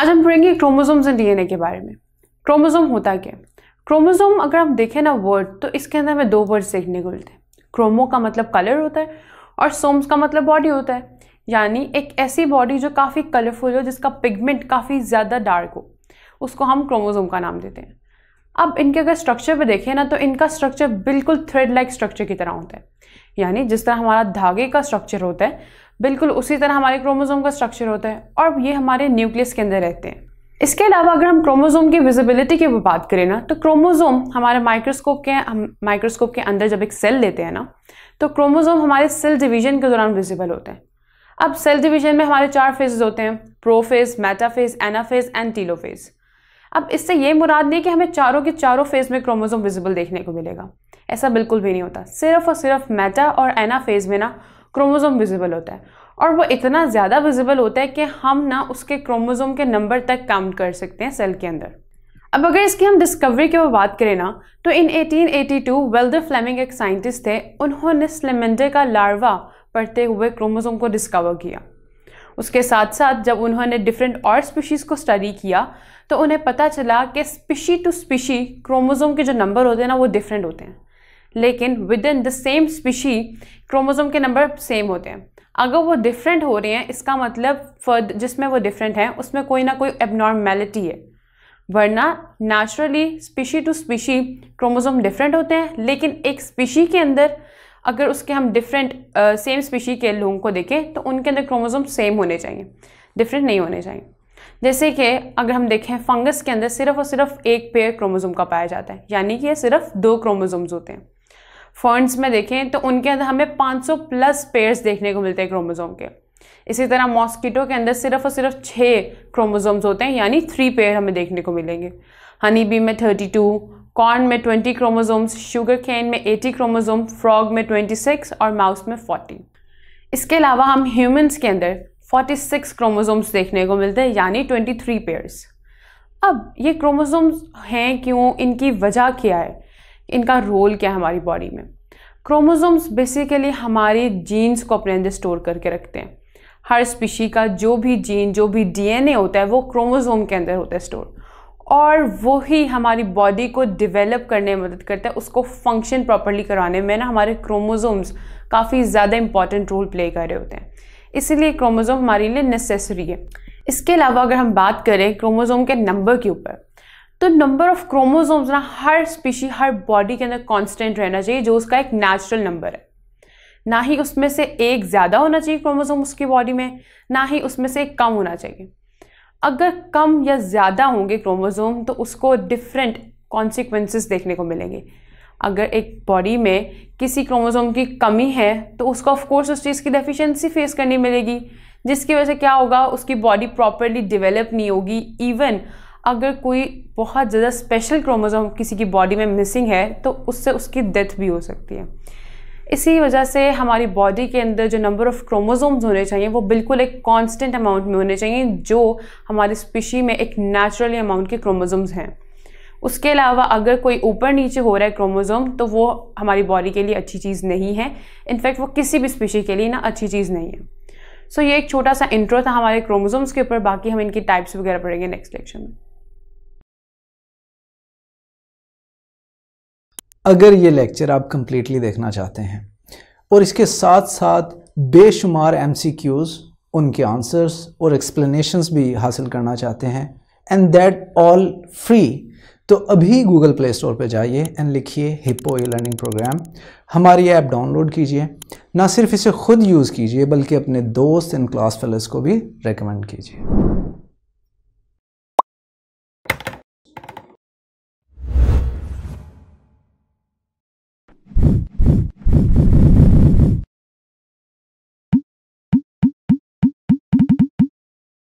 आज हम पढ़ेंगे क्रोमोसोम्स एंड डीएनए के बारे में क्रोमोसोम होता क्या क्रोमोसोम अगर आप देखें ना वर्ड तो इसके अंदर हमें दो वर्ड देखने को मिलते हैं क्रोमो का मतलब कलर होता है और सोम्स का मतलब बॉडी होता है यानी एक ऐसी बॉडी जो काफ़ी कलरफुल हो जिसका पिगमेंट काफ़ी ज़्यादा डार्क हो उसको हम क्रोमोसोम का नाम देते हैं अब इनके अगर स्ट्रक्चर पर देखें ना तो इनका स्ट्रक्चर बिल्कुल थ्रेड लाइक स्ट्रक्चर की तरह होता है यानी जिस तरह हमारा धागे का स्ट्रक्चर होता है बिल्कुल उसी तरह हमारे क्रोमोजोम का स्ट्रक्चर होता है और ये हमारे न्यूक्लियस के अंदर रहते हैं इसके अलावा अगर हम क्रोमोजोम की विजिबिलिटी की बात करें ना तो क्रोमोजोम हमारे माइक्रोस्कोप के हम माइक्रोस्कोप के अंदर जब एक सेल लेते हैं ना तो क्रोमोजोम हमारे सेल डिवीजन के दौरान विजिबल होते हैं अब सेल डिवीजन में हमारे चार फेजेस होते हैं prophase metaphase anaphase and telophase अब इससे ये मुराद नहीं कि हमें चारों के चारों फेज में क्रोमोजोम विजिबल देखने को मिलेगा ऐसा बिल्कुल भी नहीं होता सिर्फ और सिर्फ मेटा और एनाफेज में ना क्रोमोज़ोम विजिबल होता है और वो इतना ज़्यादा विजिबल होता है कि हम ना उसके क्रोमोज़ोम के नंबर तक काउंट कर सकते हैं सेल के अंदर अब अगर इसकी हम डिस्कवरी की बात करें ना तो इन 1882 वेल्द फ्लैमिंग एक साइंटिस्ट थे उन्होंने स्लेमेंडे का लार्वा पढ़ते हुए क्रोमोसोम को डिस्कवर किया उसके साथ साथ जब उन्होंने डिफरेंट और स्पीशीज़ को स्टडी किया तो उन्हें पता चला कि स्पीशी टू स्पीशी क्रोमोसोम के जो नंबर होते हैं ना वो डिफरेंट होते हैं लेकिन within the same species chromosome के नंबर सेम होते हैं अगर वो डिफरेंट हो रहे हैं इसका मतलब फर्द जिसमें वो डिफरेंट हैं उसमें कोई ना कोई एबनॉर्मेलिटी है वरना naturally species to species chromosome different होते हैं लेकिन एक स्पीशी के अंदर अगर उसके हम डिफरेंट सेम स्पीशी के लोगों को देखें तो उनके अंदर क्रोमोजोम सेम होने चाहिए डिफरेंट नहीं होने चाहिए जैसे कि अगर हम देखें फंगस के अंदर सिर्फ और सिर्फ एक पेयर क्रोमोजोम का पाया जाता है यानी कि ये सिर्फ दो क्रोमोजोम्स होते हैं फंड्स में देखें तो उनके अंदर हमें 500 प्लस पेयर्स देखने को मिलते हैं क्रोमोजोम के इसी तरह मॉस्किटो के अंदर सिर्फ और सिर्फ छः क्रोमोजोम्स होते हैं यानी थ्री पेयर हमें देखने को मिलेंगे हनी बी में थर्टी टू कॉर्न में ट्वेंटी क्रोमोजोम्स शुगर कैन में एटी क्रोमोजोम फ्रॉग में ट्वेंटी सिक्स और माउस में फोर्टी इसके अलावा हम ह्यूमन्स के अंदर फोर्टी सिक्स क्रोमोजोम्स देखने को मिलते हैं यानी ट्वेंटी थ्री पेयर्स अब ये क्रोमोजोम्स हैं क्यों इनकी वजह क्या है इनका रोल क्या है हमारी बॉडी में क्रोमोसोम्स बेसिकली हमारे जीन्स को अपने अंदर स्टोर करके रखते हैं हर स्पीशी का जो भी जीन जो भी डीएनए होता है वो क्रोमोसोम के अंदर होता है स्टोर और वो ही हमारी बॉडी को डेवलप करने में मदद करता है उसको फंक्शन प्रॉपरली कराने में ना हमारे क्रोमोसोम्स काफ़ी ज़्यादा इंपॉर्टेंट रोल प्ले कर रहे होते हैं इसीलिए क्रोमोसोम हमारे लिए नेसेसरी है इसके अलावा अगर हम बात करें क्रोमोसोम के नंबर के ऊपर तो नंबर ऑफ क्रोमोसोम्स ना हर स्पीशी हर बॉडी के अंदर कांस्टेंट रहना चाहिए जो उसका एक नेचुरल नंबर है ना ही उसमें से एक ज़्यादा होना चाहिए क्रोमोसोम उसकी बॉडी में ना ही उसमें से एक कम होना चाहिए अगर कम या ज़्यादा होंगे क्रोमोसोम तो उसको डिफरेंट कॉन्सिक्वेंसेस देखने को मिलेंगे अगर एक बॉडी में किसी क्रोमोसोम की कमी है तो उसको ऑफकोर्स उस चीज़ की डेफिशिएंसी फेस करनी मिलेगी जिसकी वजह से क्या होगा उसकी बॉडी प्रॉपरली डेवलप नहीं होगी इवन अगर कोई बहुत ज़्यादा स्पेशल क्रोमोज़ोम किसी की बॉडी में मिसिंग है तो उससे उसकी डेथ भी हो सकती है इसी वजह से हमारी बॉडी के अंदर जो नंबर ऑफ़ क्रोमोसोम्स होने चाहिए वो बिल्कुल एक कांस्टेंट अमाउंट में होने चाहिए जो हमारी स्पीशी में एक नेचुरली अमाउंट के क्रोमोसोम्स हैं उसके अलावा अगर कोई ऊपर नीचे हो रहा है क्रोमोसोम तो वो हमारी बॉडी के लिए अच्छी चीज़ नहीं है इनफैक्ट वो किसी भी स्पीशी के लिए ना अच्छी चीज़ नहीं है सो so, ये एक छोटा सा इंट्रो था हमारे क्रोमोसोम्स के ऊपर बाकी हम इनकी टाइप्स वगैरह पढ़ेंगे नेक्स्ट लेक्चर में अगर ये लेक्चर आप कम्प्लीटली देखना चाहते हैं और इसके साथ साथ बेशुमार एम उनके आंसर्स और एक्सप्लेनेशंस भी हासिल करना चाहते हैं एंड दैट ऑल फ्री तो अभी गूगल प्ले स्टोर पर जाइए एंड लिखिए हिपो ई लर्निंग प्रोग्राम हमारी ऐप डाउनलोड कीजिए ना सिर्फ इसे खुद यूज़ कीजिए बल्कि अपने दोस्त एंड क्लास फेलोज को भी रिकमेंड कीजिए